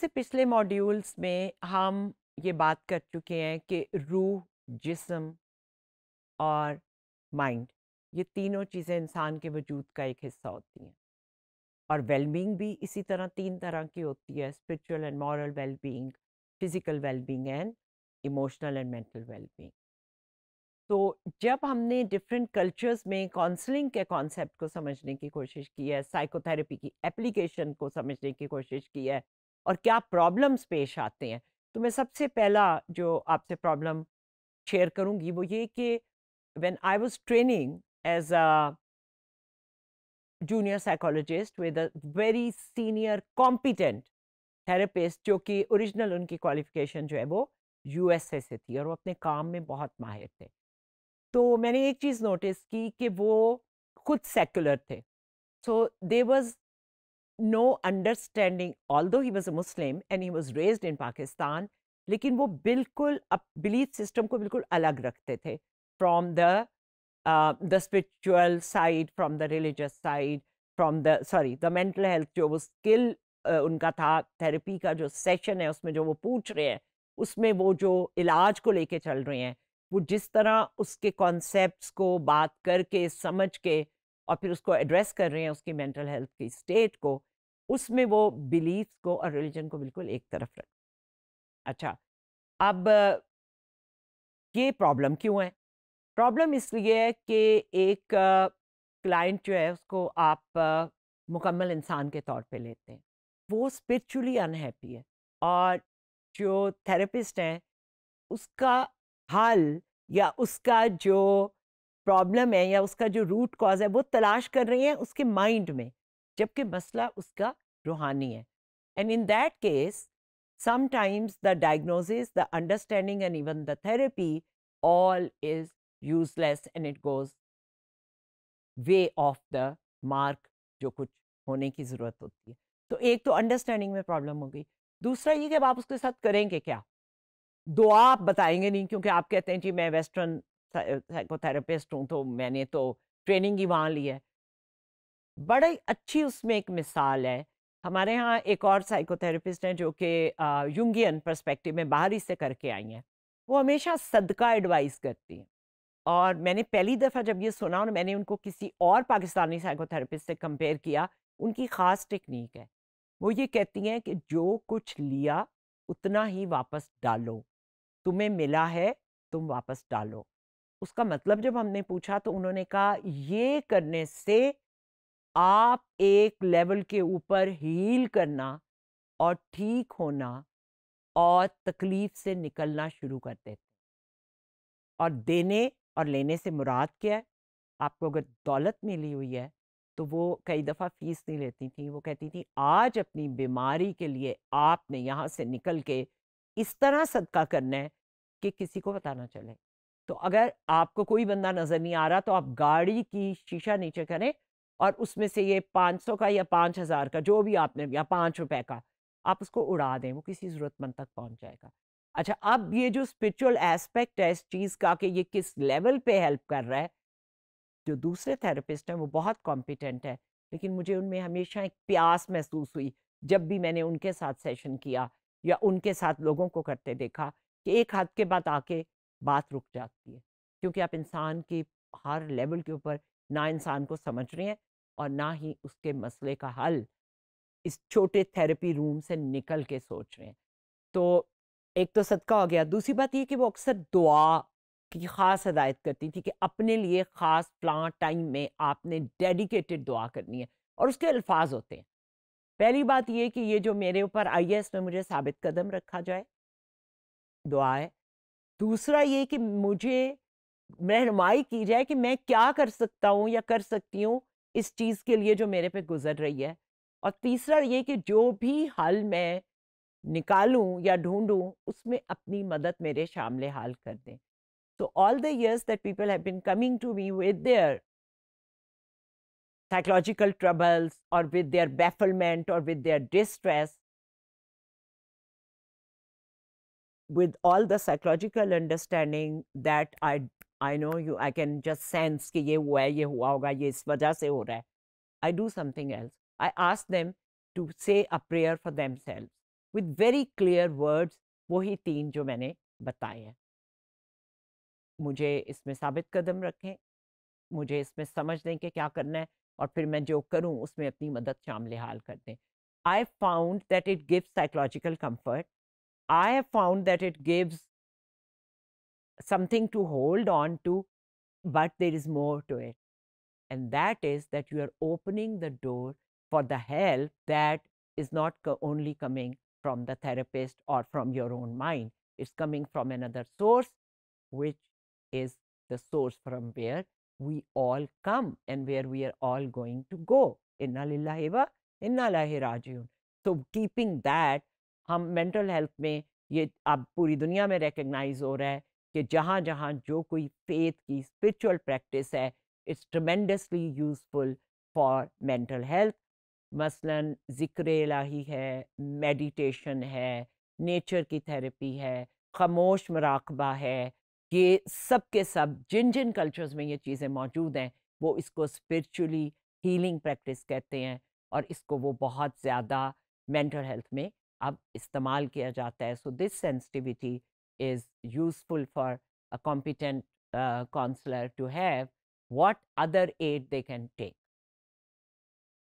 से पिछले मॉड्यूल्स में हम ये बात कर चुके हैं कि रूह जिस्म और माइंड ये तीनों चीज़ें इंसान के वजूद का एक हिस्सा होती हैं और वेलबींग भी इसी तरह तीन तरह की होती है spiritual and moral wellbeing physical wellbeing and emotional and mental wellbeing तो जब हमने डिफरेंट कल्चर्स में काउंसलिंग के कॉन्सेप्ट को समझने की कोशिश की है साइकोथेरेपी की एप्लीकेशन को समझने की कोशिश की है और क्या प्रॉब्लम्स पेश आते हैं तो मैं सबसे पहला जो आपसे प्रॉब्लम शेयर करूँगी वो ये कि when I was training as a junior psychologist with a very senior competent therapist जो कि ओरिजिनल उनकी क्वालिफिकेशन जो है वो यूएसए से थी और वो अपने काम में बहुत माहिर थे तो मैंने एक चीज़ नोटिस की कि वो खुद सेकुलर थे so there was no understanding although he was a Muslim and he was raised in Pakistan लेकिन वो बिल्कुल बिलीफ सिस्टम को बिल्कुल अलग रखते थे from the the spiritual side from the religious side from the sorry the mental health जो वो स्किल uh, उनका था थेरेपी का जो सेशन है उसमें जो वो पूछ रहे हैं उसमें वो जो इलाज को लेके चल रहे हैं वो जिस तरह उसके कॉन्सेप्ट को बात करके समझ के और फिर उसको एड्रेस कर रहे हैं उसकी मेंटल हेल्थ की स्टेट को उसमें वो बिलीफ को और रिलीजन को बिल्कुल एक तरफ रख अच्छा अब ये प्रॉब्लम क्यों है प्रॉब्लम इसलिए है कि एक क्लाइंट जो है उसको आप मुकम्मल इंसान के तौर पे लेते हैं वो स्पिरिचुअली अनहैप्पी है और जो थेरेपिस्ट हैं उसका हल या उसका जो प्रॉब्लम है या उसका जो रूट कॉज है वो तलाश कर रही हैं उसके माइंड में जबकि मसला उसका रूहानी है and in that case sometimes the diagnosis the understanding and even the therapy all is useless and it goes way off the mark जो कुछ होने की ज़रूरत होती है तो एक तो अंडरस्टैंडिंग में प्रॉब्लम हो गई दूसरा ये कि आप उसके साथ करेंगे क्या दुआ आप बताएंगे नहीं क्योंकि आप कहते हैं जी मैं वेस्टर्न साइकोथेरापिस्ट हूँ तो मैंने तो ट्रेनिंग ही वहाँ ली है बड़ी अच्छी उसमें एक मिसाल है हमारे यहाँ एक और साइकोथेरेपिस्ट हैं जो कि यूंगियन परस्पेक्टिव में बाहरी से करके आई हैं वो हमेशा सदका एडवाइस करती हैं और मैंने पहली दफ़ा जब ये सुना और मैंने उनको किसी और पाकिस्तानी साइकोथेरेपिस्ट से कंपेयर किया उनकी ख़ास टेक्निक है वो ये कहती हैं कि जो कुछ लिया उतना ही वापस डालो तुम्हें मिला है तुम वापस डालो उसका मतलब जब हमने पूछा तो उन्होंने कहा ये करने से आप एक लेवल के ऊपर हील करना और ठीक होना और तकलीफ से निकलना शुरू कर देते और देने और लेने से मुराद क्या है आपको अगर दौलत मिली हुई है तो वो कई दफ़ा फीस नहीं लेती थी वो कहती थी आज अपनी बीमारी के लिए आपने यहाँ से निकल के इस तरह सदका करना है कि किसी को पता ना चले तो अगर आपको कोई बंदा नज़र नहीं आ रहा तो आप गाड़ी की शीशा नीचे करें और उसमें से ये पाँच सौ का या पाँच हज़ार का जो भी आपने या पाँच रुपए का आप उसको उड़ा दें वो किसी ज़रूरतमंद तक पहुँच जाएगा अच्छा अब ये जो स्पिरिचुअल एस्पेक्ट है इस चीज़ का कि ये किस लेवल पे हेल्प कर रहा है जो दूसरे थेरेपिस्ट हैं वो बहुत कॉम्पिटेंट है लेकिन मुझे उनमें हमेशा एक प्यास महसूस हुई जब भी मैंने उनके साथ सेशन किया या उनके साथ लोगों को करते देखा कि एक हद के बाद आके बात रुक जाती है क्योंकि आप इंसान की हर लेवल के ऊपर ना इंसान को समझ रहे हैं और ना ही उसके मसले का हल इस छोटे थेरेपी रूम से निकल के सोच रहे हैं तो एक तो सदका हो गया दूसरी बात ये कि वो अक्सर दुआ की ख़ास हदायत करती थी कि अपने लिए ख़ास प्लान टाइम में आपने डेडिकेटेड दुआ करनी है और उसके अल्फाज होते हैं पहली बात ये कि ये जो मेरे ऊपर आई है इसमें मुझे साबित कदम रखा जाए दुआ है दूसरा ये कि मुझे रहनमाई की जाए कि मैं क्या कर सकता हूँ या कर सकती हूँ इस चीज़ के लिए जो मेरे पे गुजर रही है और तीसरा ये कि जो भी हल मैं निकालूं या ढूंढूं उसमें अपनी मदद मेरे शामले हाल कर दें so all the years that people have been coming to me with their psychological troubles और विद देयर बेफलमेंट और with their distress with all the psychological understanding that I I know you I can just sense कि ये हुआ है ये हुआ होगा ये इस वजह से हो रहा है I do something else I ask them to say a prayer for themselves with very clear words वही तीन जो मैंने बताए हैं मुझे इसमें साबित कदम रखें मुझे इसमें समझ दें कि क्या करना है और फिर मैं जो करूं उसमें अपनी मदद शामिल हाल कर दें I found that it gives psychological comfort I have found that it gives something to hold on to, but there is more to it. And that is that you are opening the door for the help that is not co only coming from the therapist or from your own mind, it's coming from another source, which is the source from where we all come and where we are all going to go. Inna lillahi wa inna lahi rajiun. So keeping that, हम mental health में ये अब पूरी दुनिया में recognize हो रहा है कि जहाँ जहाँ जो कोई फेथ की स्पिरिचुअल प्रैक्टिस है it's tremendously useful for mental health मसलन ज़िक्र लाही है मेडिटेशन है नेचर की थेरेपी है खामोश मराकबा है ये सब के सब जिन जिन कल्चर्स में ये चीज़ें मौजूद हैं वो इसको स्पिरिचुअली हीलिंग प्रैक्टिस कहते हैं और इसको वो बहुत ज़्यादा मेंटल हेल्थ में अब इस्तेमाल किया जाता है so this sensitivity is useful for a competent uh, counselor to have, what other aid they can take.